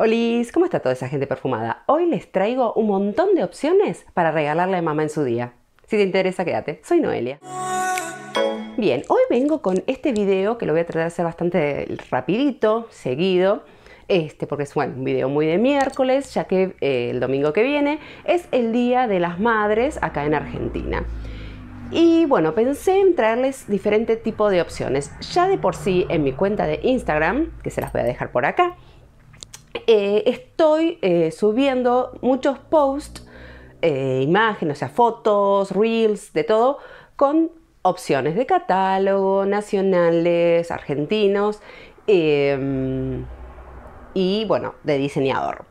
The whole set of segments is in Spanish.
Hola, ¿cómo está toda esa gente perfumada? Hoy les traigo un montón de opciones para regalarle a mamá en su día. Si te interesa, quédate. Soy Noelia. Bien, hoy vengo con este video que lo voy a tratar de hacer bastante rapidito, seguido, este, porque es un video muy de miércoles, ya que eh, el domingo que viene es el Día de las Madres acá en Argentina. Y bueno, pensé en traerles diferente tipo de opciones. Ya de por sí en mi cuenta de Instagram, que se las voy a dejar por acá, eh, estoy eh, subiendo muchos posts, eh, imágenes, o sea, fotos, reels, de todo, con opciones de catálogo, nacionales, argentinos em, y bueno, de diseñador.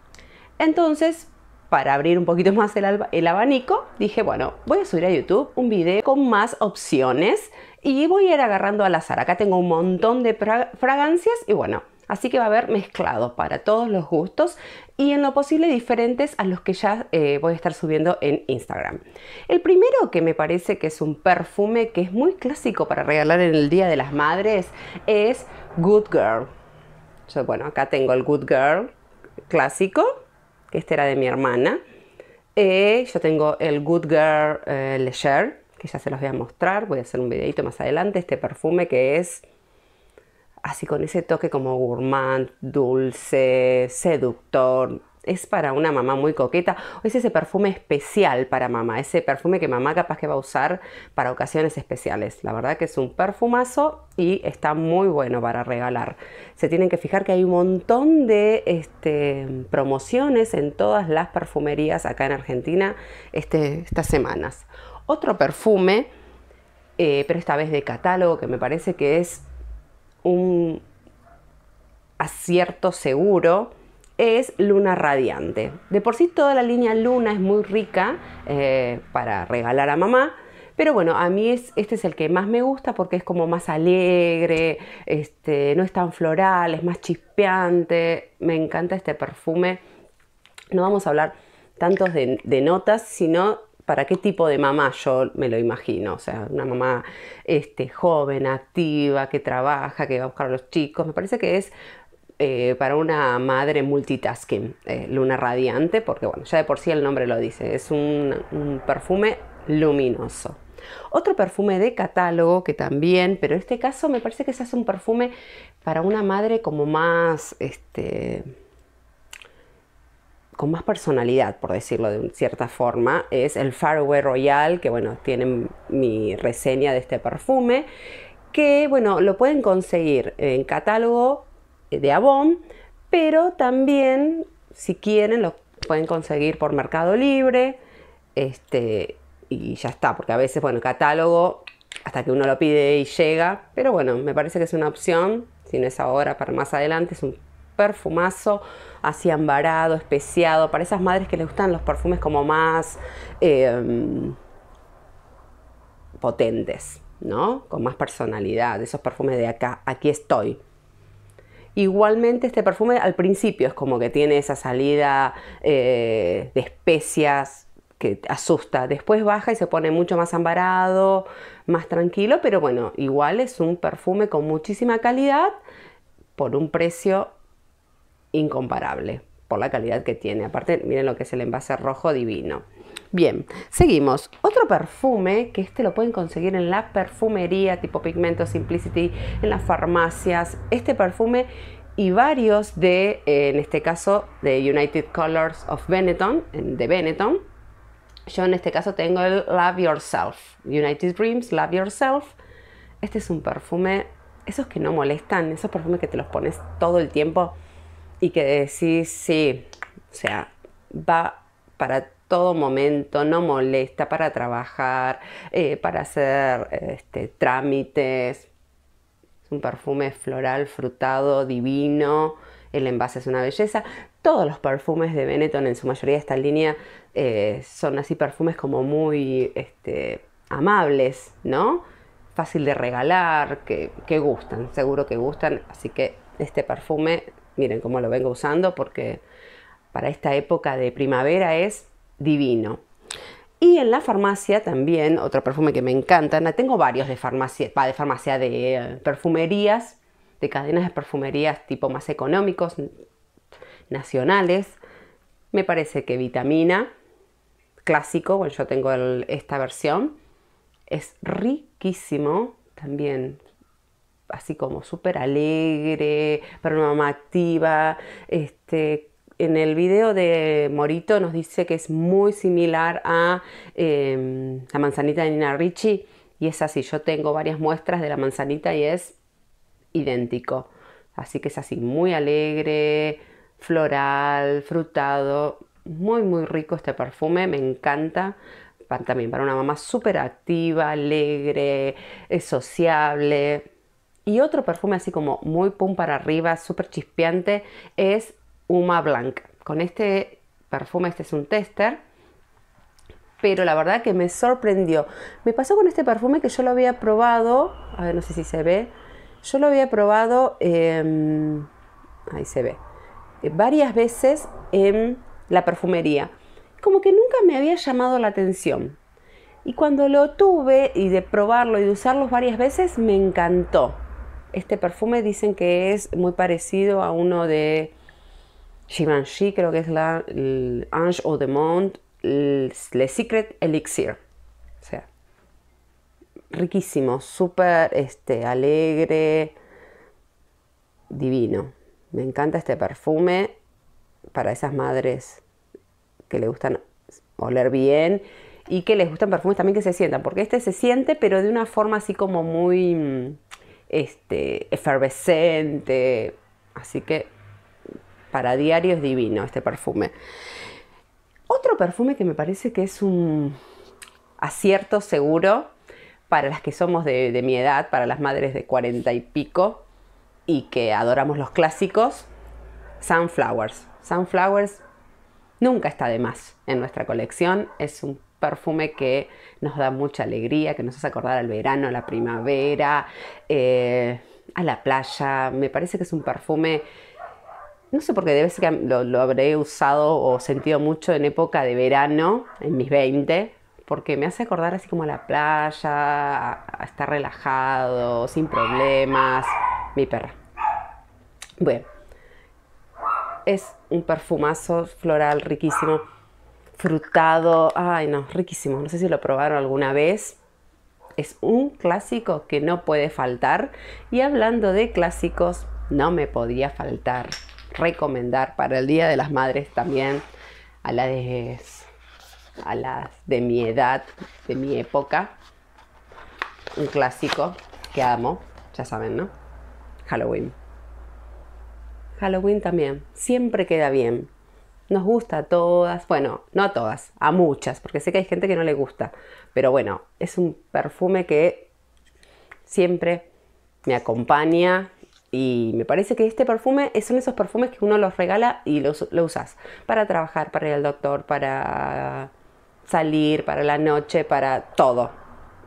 Entonces, para abrir un poquito más el, el, abanico, dije, bueno, voy a subir a YouTube un video con más opciones y voy a ir agarrando al azar. Acá tengo un montón de fragancias y bueno, Así que va a haber mezclado para todos los gustos y en lo posible diferentes a los que ya eh, voy a estar subiendo en Instagram. El primero que me parece que es un perfume que es muy clásico para regalar en el Día de las Madres es Good Girl. Yo, bueno, acá tengo el Good Girl clásico, que este era de mi hermana. Eh, yo tengo el Good Girl Le eh, Leger, que ya se los voy a mostrar, voy a hacer un videito más adelante, este perfume que es así con ese toque como gourmand, dulce, seductor. Es para una mamá muy coqueta. es ese perfume especial para mamá. Ese perfume que mamá capaz que va a usar para ocasiones especiales. La verdad que es un perfumazo y está muy bueno para regalar. Se tienen que fijar que hay un montón de este, promociones en todas las perfumerías acá en Argentina este, estas semanas. Otro perfume, eh, pero esta vez de catálogo, que me parece que es un acierto seguro es Luna Radiante. De por sí toda la línea Luna es muy rica eh, para regalar a mamá, pero bueno, a mí es, este es el que más me gusta porque es como más alegre, este, no es tan floral, es más chispeante, me encanta este perfume. No vamos a hablar tantos de, de notas, sino para qué tipo de mamá yo me lo imagino, o sea, una mamá este, joven, activa, que trabaja, que va a buscar a los chicos, me parece que es eh, para una madre multitasking, eh, Luna Radiante, porque bueno, ya de por sí el nombre lo dice, es un, un perfume luminoso. Otro perfume de catálogo que también, pero en este caso me parece que se hace un perfume para una madre como más, este, con más personalidad, por decirlo de cierta forma, es el Faraway Royal, que bueno, tienen mi reseña de este perfume, que bueno, lo pueden conseguir en catálogo de Avon, pero también, si quieren, lo pueden conseguir por Mercado Libre, este, y ya está, porque a veces, bueno, catálogo, hasta que uno lo pide y llega, pero bueno, me parece que es una opción, si no es ahora, para más adelante, es un perfumazo así ambarado, especiado, para esas madres que les gustan los perfumes como más em, potentes, ¿no? Con más personalidad, esos perfumes de acá, aquí estoy. Igualmente este perfume al principio es como que tiene esa salida eh, de especias que asusta, después baja y se pone mucho más ambarado, más tranquilo, pero bueno, igual es un perfume con muchísima calidad por un precio incomparable por la calidad que tiene. Aparte, miren lo que es el envase rojo divino. Bien, seguimos. Otro perfume, que este lo pueden conseguir en la perfumería tipo Pigmento Simplicity, en las farmacias. Este perfume y varios de, eh, en este caso, de United Colors of Benetton, de Benetton. Yo en este caso tengo el Love Yourself, United Dreams, Love Yourself. Este es un perfume, esos que no molestan, esos perfumes que te los pones todo el tiempo y que decís, sí, o sea, va para todo momento, no molesta para trabajar, eh, para hacer este, trámites. Es un perfume floral, frutado, divino. El envase es una belleza. Todos los perfumes de Benetton, en su mayoría de esta línea, eh, son así perfumes como muy este, amables, ¿no? Fácil de regalar, que gustan, seguro que gustan. Así que este perfume Miren cómo lo vengo usando porque para esta época de primavera es divino. Y en la farmacia también, otro perfume que me encanta, tengo varios de farmacia, de farmacia de eh, perfumerías, de cadenas de perfumerías tipo más económicos, nacionales. Me parece que vitamina, clásico, bueno, yo tengo esta versión, es riquísimo, también así como súper alegre, para una mamá activa. Este, en el video de Morito nos dice que es muy similar a em, la manzanita de Nina Ricci y es así, yo tengo varias muestras de la manzanita y es idéntico. Así que es así, muy alegre, floral, frutado, muy muy rico este perfume, me encanta. También para una mamá súper activa, alegre, sociable, y otro perfume así como muy pum para arriba, súper chispeante, es Uma Blanca. Con este perfume, este es un tester, pero la verdad que me sorprendió. Me pasó con este perfume que yo lo había probado, a ver, no sé si se ve, yo lo había probado, em, ahí se ve, eh, varias veces en la perfumería. Como que nunca me había llamado la atención. Y cuando lo tuve y de probarlo y de usarlo varias veces, me encantó. Este perfume dicen que es muy parecido a uno de Givenchy, creo que es la Ange au Demont, Le Secret Elixir. O sea, riquísimo, súper este, alegre, divino. Me encanta este perfume para esas madres que le gustan oler bien y que les gustan perfumes también que se sientan, porque este se siente, pero de una forma así como muy mm, este, efervescente. Así que para diario es divino este perfume. Otro perfume que me parece que es un acierto seguro para las que somos de, de mi edad, para las madres de cuarenta y pico y que adoramos los clásicos, Sunflowers. Sunflowers nunca está de más en nuestra colección, es un perfume que nos da mucha alegría, que nos hace acordar al verano, a la primavera, eh, a la playa. Me parece que es un perfume, no sé por qué, debe ser que lo, habré usado o sentido mucho en época de verano, en mis 20, porque me hace acordar así como a la playa, a estar relajado, sin problemas. Mi perra. Bueno, es un perfumazo floral riquísimo frutado. Ay, no, riquísimo. No sé si lo probaron alguna vez. Es un clásico que no puede faltar. Y hablando de clásicos, no me podía faltar recomendar para el Día de las Madres también a las a las de mi edad, de mi época. Un clásico que amo, ya saben, ¿no? Halloween. Halloween también, siempre queda bien nos gusta a todas, bueno, no a todas, a muchas, porque sé que hay gente que no le gusta, pero bueno, es un perfume que siempre me acompaña y me parece que este perfume son esos perfumes que uno los regala y los, lo usas para trabajar, para ir al doctor, para salir, para la noche, para todo.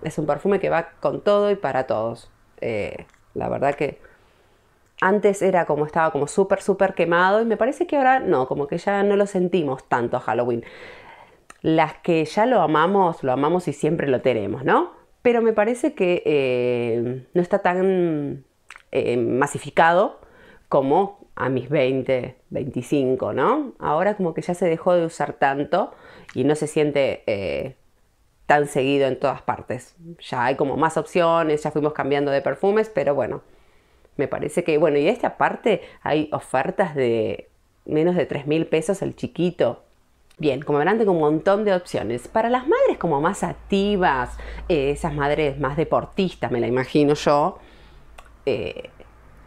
Es un perfume que va con todo y para todos. Eh, la verdad que antes era como estaba como súper, súper quemado y me parece que ahora no, como que ya no lo sentimos tanto Halloween. Las que ya lo amamos, lo amamos y siempre lo tenemos, ¿no? Pero me parece que eh, no está tan eh, masificado como a mis 20, 25, ¿no? Ahora como que ya se dejó de usar tanto y no se siente eh, tan seguido en todas partes. Ya hay como más opciones, ya fuimos cambiando de perfumes, pero bueno, me parece que, bueno, y esta parte hay ofertas de menos de 3 mil pesos el chiquito. Bien, como verán tengo un montón de opciones. Para las madres como más activas, eh, esas madres más deportistas, me la imagino yo, eh,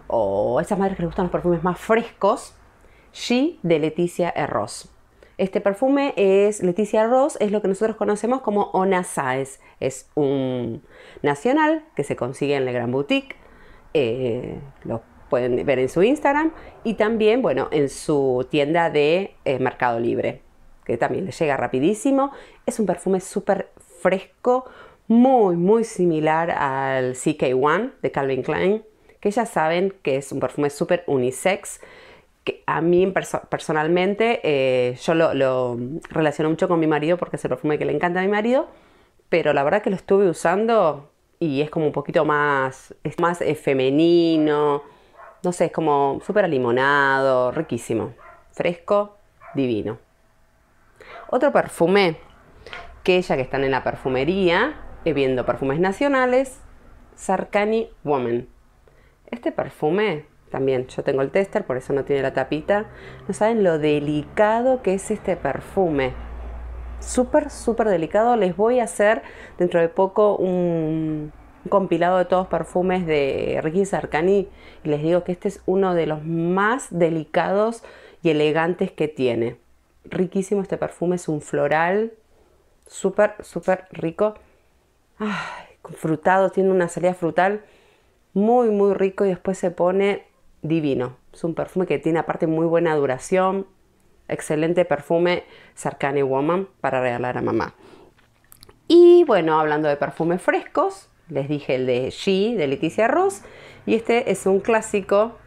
o esas madres que les gustan los perfumes más frescos, She de Leticia Erros. Este perfume es Leticia Ross, es lo que nosotros conocemos como Ona Es un nacional que se consigue en la Gran Boutique eh, lo pueden ver en su Instagram y también, bueno, en su tienda de eh, Mercado Libre, que también les llega rapidísimo. Es un perfume súper fresco, muy, muy similar al CK1 de Calvin Klein, que ya saben que es un perfume súper unisex. Que a mí personalmente eh, yo lo, lo, relaciono mucho con mi marido porque es el perfume que le encanta a mi marido, pero la verdad que lo estuve usando y es como un poquito más, es más eh, femenino, no sé, es como súper limonado, riquísimo, fresco, divino. Otro perfume que ya que están en la perfumería, eh, viendo perfumes nacionales, Sarkani Woman. Este perfume, también yo tengo el tester, por eso no tiene la tapita, no saben lo delicado que es este perfume súper, súper delicado. Les voy a hacer dentro de poco un compilado de todos perfumes de Ricky Sarcani y les digo que este es uno de los más delicados y elegantes que tiene. Riquísimo este perfume, es un floral súper, súper rico. Ay, frutado, tiene una salida frutal muy, muy rico y después se pone divino. Es un perfume que tiene aparte muy buena duración, excelente perfume Sarkane Woman para regalar a mamá. Y bueno, hablando de perfumes frescos, les dije el de She de Leticia Ross y este es un clásico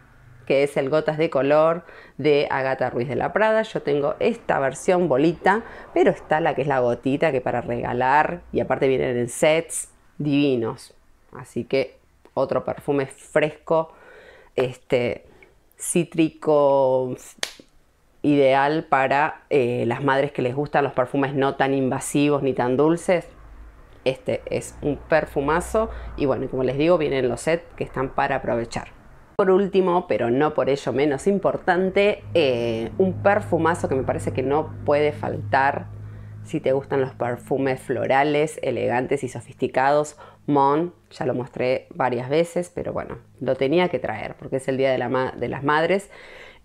que es el Gotas de Color de Agatha Ruiz de la Prada. Yo tengo esta versión bolita, pero está la que es la gotita que para regalar y aparte vienen en sets divinos. Así que otro perfume fresco, este cítrico, ideal para eh, las madres que les gustan los perfumes no tan invasivos ni tan dulces. Este es un perfumazo y bueno, como les digo, vienen los sets que están para aprovechar. Por último, pero no por ello menos importante, eh, un perfumazo que me parece que no puede faltar si te gustan los perfumes florales, elegantes y sofisticados. Mon, ya lo mostré varias veces, pero bueno, lo tenía que traer porque es el Día de las Madres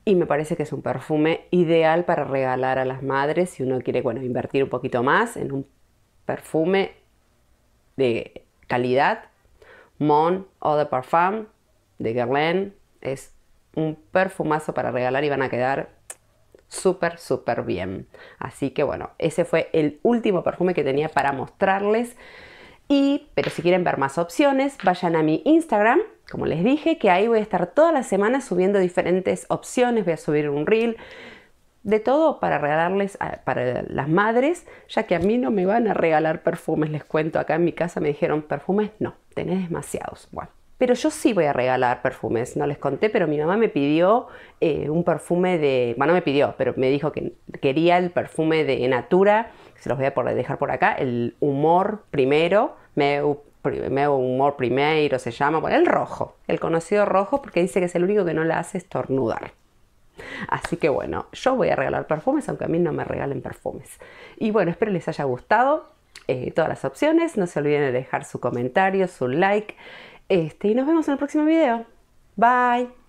y me parece que es un perfume ideal para regalar a las madres si uno quiere bueno, invertir un poquito más en un perfume de calidad. Mon Eau de Parfum de Guerlain es un perfumazo para regalar y van a quedar súper, súper bien. Así que bueno, ese fue el último perfume que tenía para mostrarles. Y, pero si quieren ver más opciones, vayan a mi Instagram, como les dije, que ahí voy a estar toda la semana subiendo diferentes opciones, voy a subir un reel, de todo para regalarles para las madres, ya que a mí no me van a regalar perfumes, les cuento, acá en mi casa me dijeron perfumes, no, tenés demasiados. pero yo sí voy a regalar perfumes, no les conté, pero mi mamá me pidió eh, un perfume de, bueno, no me pidió, pero me dijo que quería el perfume de Natura, se los voy a dejar por acá, el humor primero, me un humor Primero se llama, bueno, el rojo, el conocido rojo, porque dice que es el único que no la hace estornudar. Así que bueno, yo voy a regalar perfumes, aunque a mí no me regalen perfumes. Y bueno, espero les haya gustado eh, todas las opciones. No se olviden de dejar su comentario, su like. Este, y nos vemos en el próximo video. Bye.